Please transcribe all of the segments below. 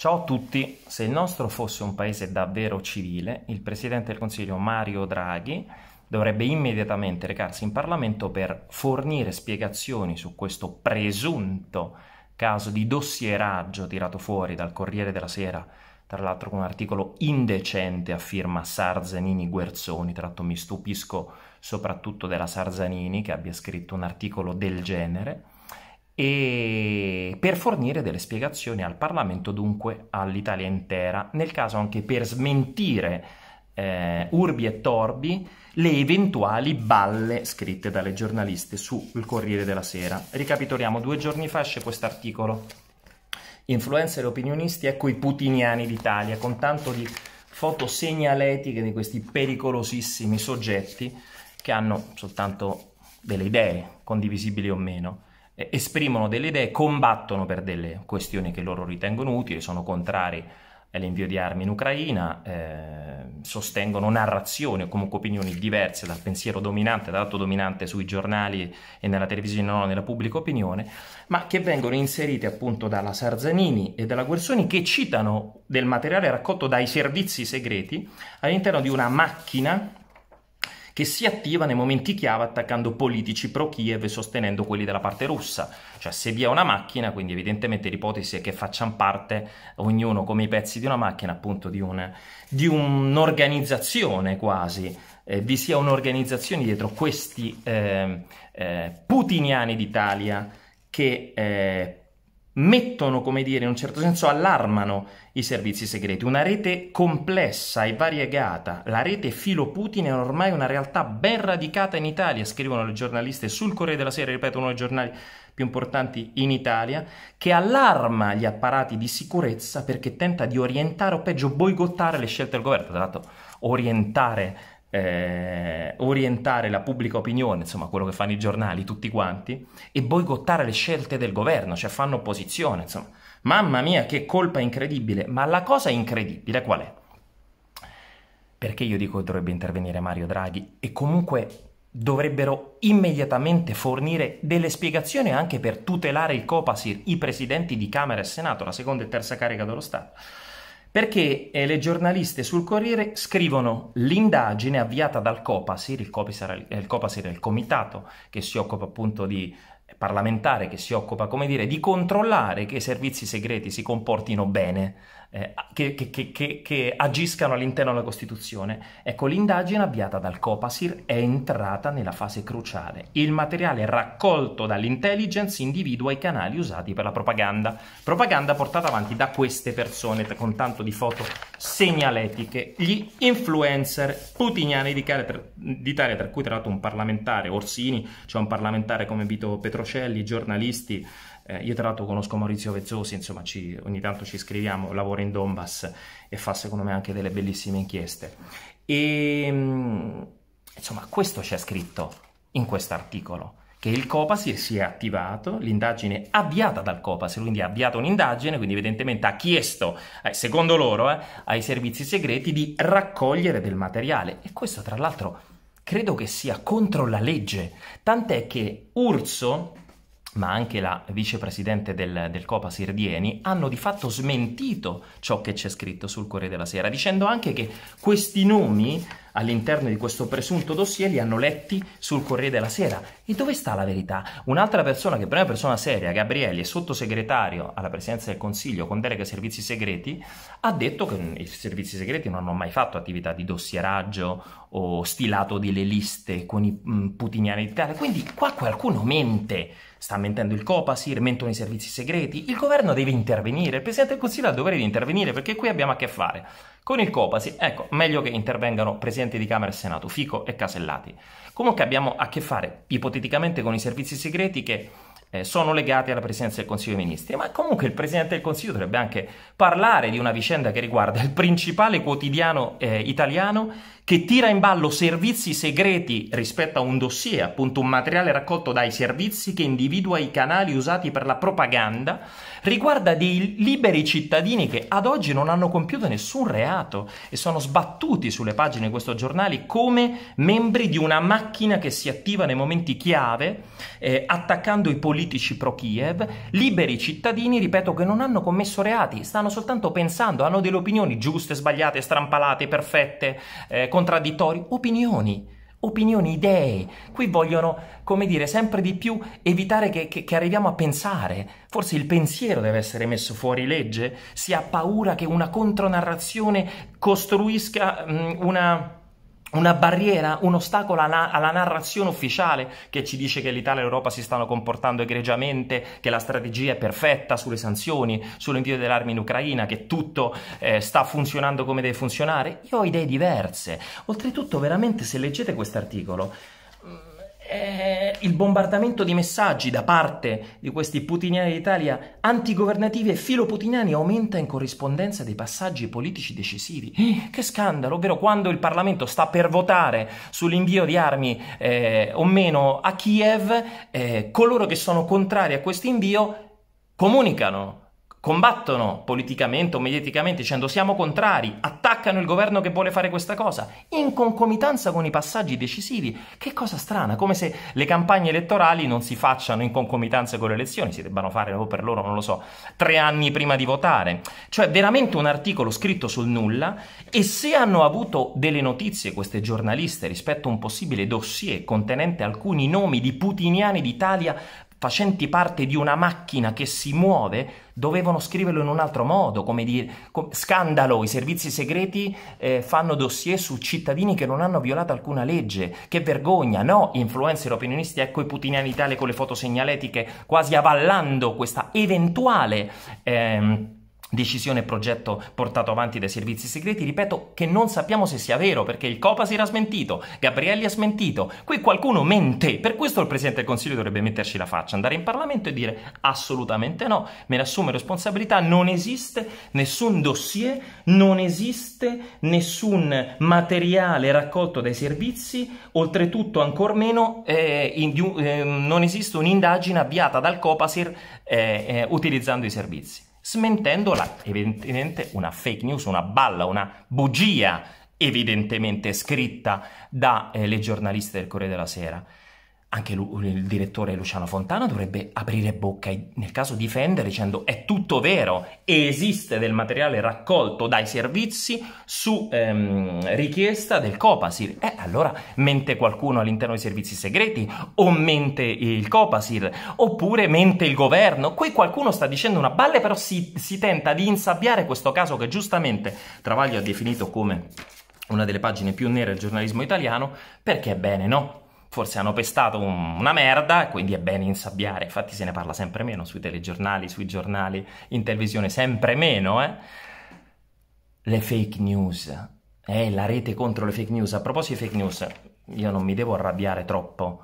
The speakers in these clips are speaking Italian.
Ciao a tutti, se il nostro fosse un paese davvero civile, il Presidente del Consiglio Mario Draghi dovrebbe immediatamente recarsi in Parlamento per fornire spiegazioni su questo presunto caso di dossieraggio tirato fuori dal Corriere della Sera, tra l'altro con un articolo indecente a firma Sarzanini Guerzoni, tra l'altro mi stupisco soprattutto della Sarzanini che abbia scritto un articolo del genere, e per fornire delle spiegazioni al Parlamento, dunque all'Italia intera, nel caso anche per smentire eh, urbi e torbi le eventuali balle scritte dalle giornaliste sul Corriere della Sera. Ricapitoliamo, due giorni fa esce articolo. Influencer e opinionisti, ecco i putiniani d'Italia, con tanto di foto segnaletiche di questi pericolosissimi soggetti che hanno soltanto delle idee, condivisibili o meno. Eh, esprimono delle idee, combattono per delle questioni che loro ritengono utili, sono contrari all'invio di armi in Ucraina, eh, sostengono narrazioni o comunque opinioni diverse dal pensiero dominante, dall'atto dominante sui giornali e nella televisione o nella pubblica opinione, ma che vengono inserite appunto dalla Sarzanini e dalla Guersoni che citano del materiale raccolto dai servizi segreti all'interno di una macchina che si attiva nei momenti chiave attaccando politici pro-Kiev e sostenendo quelli della parte russa. Cioè se vi è una macchina, quindi evidentemente l'ipotesi è che facciano parte ognuno come i pezzi di una macchina, appunto di, un, di un'organizzazione quasi, eh, vi sia un'organizzazione dietro questi eh, eh, putiniani d'Italia che eh, mettono, come dire, in un certo senso allarmano i servizi segreti. Una rete complessa e variegata, la rete filo Putin è ormai una realtà ben radicata in Italia, scrivono le giornaliste sul Corriere della Sera, ripeto, uno dei giornali più importanti in Italia, che allarma gli apparati di sicurezza perché tenta di orientare o peggio boicottare le scelte del governo. Tra l'altro, orientare eh, orientare la pubblica opinione, insomma quello che fanno i giornali tutti quanti, e boicottare le scelte del governo, cioè fanno opposizione, insomma. Mamma mia, che colpa incredibile! Ma la cosa incredibile qual è? Perché io dico che dovrebbe intervenire Mario Draghi e comunque dovrebbero immediatamente fornire delle spiegazioni anche per tutelare il Copasir, i presidenti di Camera e Senato, la seconda e terza carica dello Stato perché eh, le giornaliste sul Corriere scrivono l'indagine avviata dal COPASIR, il COPASIR, eh, il Copasir è il comitato che si occupa appunto di parlamentare che si occupa, come dire, di controllare che i servizi segreti si comportino bene, eh, che, che, che, che, agiscano all'interno della Costituzione. Ecco, l'indagine avviata dal Copasir è entrata nella fase cruciale. Il materiale raccolto dall'intelligence individua i canali usati per la propaganda. Propaganda portata avanti da queste persone con tanto di foto segnaletiche, gli influencer putiniani d'Italia, tra cui tra l'altro un parlamentare, Orsini, c'è cioè un parlamentare come Vito Petrosini, Bocelli, giornalisti. Eh, io tra l'altro conosco Maurizio Vezzosi, insomma ci, ogni tanto ci scriviamo, lavora in Donbass e fa secondo me anche delle bellissime inchieste. E mm, insomma questo c'è scritto in questo articolo che il COPAS si è attivato, l'indagine avviata dal COPAS, quindi ha avviato un'indagine, quindi evidentemente ha chiesto, eh, secondo loro, eh, ai servizi segreti di raccogliere del materiale. E questo tra l'altro credo che sia contro la legge, tant'è che Urso, ma anche la vicepresidente del, del Copa Sirdieni, hanno di fatto smentito ciò che c'è scritto sul Corriere della Sera, dicendo anche che questi nomi all'interno di questo presunto dossier li hanno letti sul Corriere della Sera. E dove sta la verità? Un'altra persona che per una persona seria, Gabrielli, è sottosegretario alla presidenza del Consiglio con delega ai servizi segreti, ha detto che i servizi segreti non hanno mai fatto attività di dossieraggio o stilato delle liste con i mm, putiniani di tale. Quindi qua qualcuno mente. Sta mentendo il Copasir, mentono i servizi segreti. Il governo deve intervenire, il Presidente del Consiglio ha il dovere di intervenire perché qui abbiamo a che fare con il Copasi, ecco, meglio che intervengano Presidenti di Camera e Senato, Fico e Casellati. Comunque abbiamo a che fare ipoteticamente con i servizi segreti che eh, sono legati alla Presidenza del Consiglio dei Ministri, ma comunque il Presidente del Consiglio dovrebbe anche parlare di una vicenda che riguarda il principale quotidiano eh, italiano che tira in ballo servizi segreti rispetto a un dossier, appunto un materiale raccolto dai servizi che individua i canali usati per la propaganda, riguarda dei liberi cittadini che ad oggi non hanno compiuto nessun reato e sono sbattuti sulle pagine di questo giornale come membri di una macchina che si attiva nei momenti chiave, eh, attaccando i politici pro-Kiev, liberi cittadini, ripeto, che non hanno commesso reati, stanno soltanto pensando, hanno delle opinioni giuste, sbagliate, strampalate, perfette, eh, contraddittori, opinioni, opinioni, idee. Qui vogliono, come dire, sempre di più evitare che, che, che, arriviamo a pensare. Forse il pensiero deve essere messo fuori legge, si ha paura che una contronarrazione costruisca mh, mm, una una barriera, un ostacolo alla, alla, narrazione ufficiale che ci dice che l'Italia e l'Europa si stanno comportando egregiamente, che la strategia è perfetta sulle sanzioni, sull'invio delle armi in Ucraina, che tutto eh, sta funzionando come deve funzionare. Io ho idee diverse. Oltretutto, veramente, se leggete questo articolo, eh, il bombardamento di messaggi da parte di questi putiniani d'Italia antigovernativi e filoputiniani aumenta in corrispondenza dei passaggi politici decisivi. Eh, che scandalo, ovvero quando il Parlamento sta per votare sull'invio di armi eh, o meno a Kiev, eh, coloro che sono contrari a questo invio comunicano combattono politicamente o mediaticamente dicendo siamo contrari, attaccano il governo che vuole fare questa cosa, in concomitanza con i passaggi decisivi. Che cosa strana, come se le campagne elettorali non si facciano in concomitanza con le elezioni, si debbano fare o per loro, non lo so, tre anni prima di votare. Cioè veramente un articolo scritto sul nulla e se hanno avuto delle notizie queste giornaliste rispetto a un possibile dossier contenente alcuni nomi di putiniani d'Italia facenti parte di una macchina che si muove, dovevano scriverlo in un altro modo, come dire, com- scandalo, i servizi segreti eh, fanno dossier su cittadini che non hanno violato alcuna legge, che vergogna, no, influencer opinionisti, ecco i putiniani in con le fotosegnaletiche, quasi avallando questa eventuale... Ehm, decisione e progetto portato avanti dai servizi segreti, ripeto che non sappiamo se sia vero perché il Copasir ha smentito, Gabrielli ha smentito, qui qualcuno mente, per questo il Presidente del Consiglio dovrebbe metterci la faccia, andare in Parlamento e dire assolutamente no, me ne assumo responsabilità, non esiste nessun dossier, non esiste nessun materiale raccolto dai servizi, oltretutto ancor meno eh, in, eh, non esiste un'indagine avviata dal Copasir eh, eh utilizzando i servizi smentendo la evidente una fake news, una balla, una bugia evidentemente scritta dalle eh, giornaliste del Corriere della Sera anche lui, il direttore Luciano Fontana dovrebbe aprire bocca e nel caso difendere dicendo è tutto vero esiste del materiale raccolto dai servizi su ehm, richiesta del Copasir. Eh, allora mente qualcuno all'interno dei servizi segreti o mente il Copasir oppure mente il governo. Qui qualcuno sta dicendo una balla però si, si tenta di insabbiare questo caso che giustamente Travaglio ha definito come una delle pagine più nere del giornalismo italiano perché è bene, no? forse hanno pestato un, una merda, quindi è bene insabbiare, infatti se ne parla sempre meno sui telegiornali, sui giornali, in televisione sempre meno, eh? le fake news, eh, la rete contro le fake news, a proposito di fake news, io non mi devo arrabbiare troppo,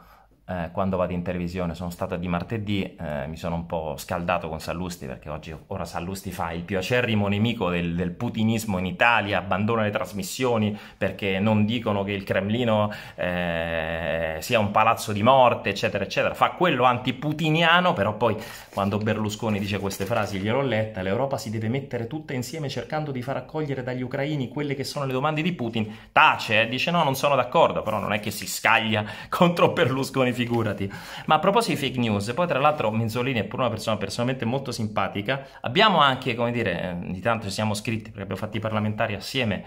eh, quando vado in televisione, sono stato di martedì, eh, mi sono un po' scaldato con Sallusti perché oggi ora Sallusti fa il più acerrimo nemico del, del putinismo in Italia, abbandona le trasmissioni perché non dicono che il Cremlino eh, sia un palazzo di morte, eccetera, eccetera, fa quello antiputiniano, però poi quando Berlusconi dice queste frasi gliel'ho letta, l'Europa si deve mettere tutta insieme cercando di far accogliere dagli ucraini quelle che sono le domande di Putin, tace, eh, dice no, non sono d'accordo, però non è che si scaglia contro Berlusconi figurati. Ma a proposito di fake news, poi tra l'altro Minzolini è pure una persona personalmente molto simpatica. Abbiamo anche, come dire, di tanto ci siamo scritti perché abbiamo fatto i parlamentari assieme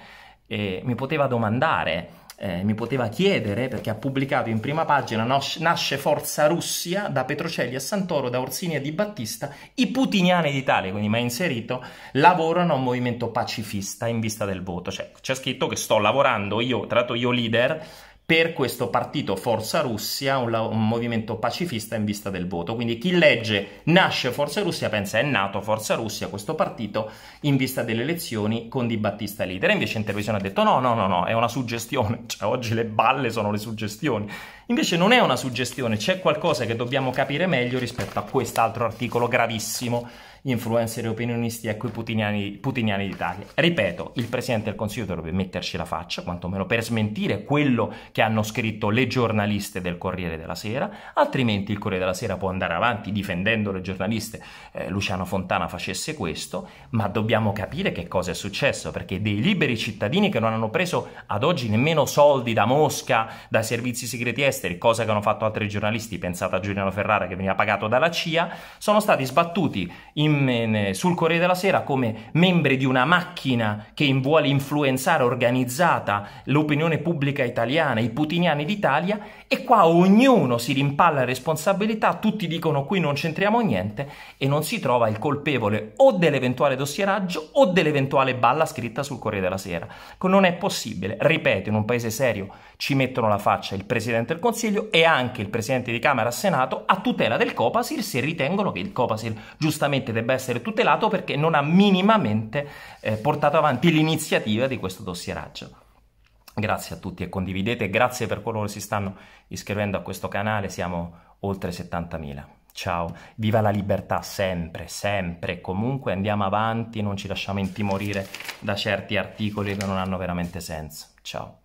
e mi poteva domandare eh, mi poteva chiedere perché ha pubblicato in prima pagina Nasce Forza Russia da Petrocelli a Santoro, da Orsini a Di Battista, i putiniani d'Italia, quindi mi ha inserito, lavorano a un movimento pacifista in vista del voto. Cioè c'è scritto che sto lavorando io, tra l'altro io leader, per questo partito Forza Russia, un, un, movimento pacifista in vista del voto. Quindi chi legge nasce Forza Russia pensa è nato Forza Russia questo partito in vista delle elezioni con Di Battista leader. Invece in televisione ha detto no, no, no, no, è una suggestione, cioè oggi le balle sono le suggestioni. Invece non è una suggestione, c'è qualcosa che dobbiamo capire meglio rispetto a quest'altro articolo gravissimo influencer e opinionisti ecco i putiniani, putiniani d'Italia. Ripeto, il Presidente del Consiglio dovrebbe metterci la faccia, quantomeno per smentire quello che hanno scritto le giornaliste del Corriere della Sera, altrimenti il Corriere della Sera può andare avanti difendendo le giornaliste, eh, Luciano Fontana facesse questo, ma dobbiamo capire che cosa è successo, perché dei liberi cittadini che non hanno preso ad oggi nemmeno soldi da Mosca, dai servizi segreti esteri, cosa che hanno fatto altri giornalisti, pensate a Giuliano Ferrara che veniva pagato dalla CIA, sono stati sbattuti in in, in, sul Corriere della Sera come membri di una macchina che vuole influenzare organizzata l'opinione pubblica italiana, i putiniani d'Italia, e qua ognuno si rimpalla responsabilità, tutti dicono qui non c'entriamo niente e non si trova il colpevole o dell'eventuale dossieraggio o dell'eventuale balla scritta sul Corriere della Sera. Non è possibile, ripeto, in un paese serio ci mettono la faccia il Presidente del Consiglio e anche il Presidente di Camera e Senato a tutela del Copasir se ritengono che il Copasir giustamente deve debba essere tutelato perché non ha minimamente eh, portato avanti l'iniziativa di questo dossieraggio. Grazie a tutti e condividete, grazie per coloro che si stanno iscrivendo a questo canale, siamo oltre 70.000. Ciao, viva la libertà sempre, sempre, comunque andiamo avanti, non ci lasciamo intimorire da certi articoli che non hanno veramente senso. Ciao.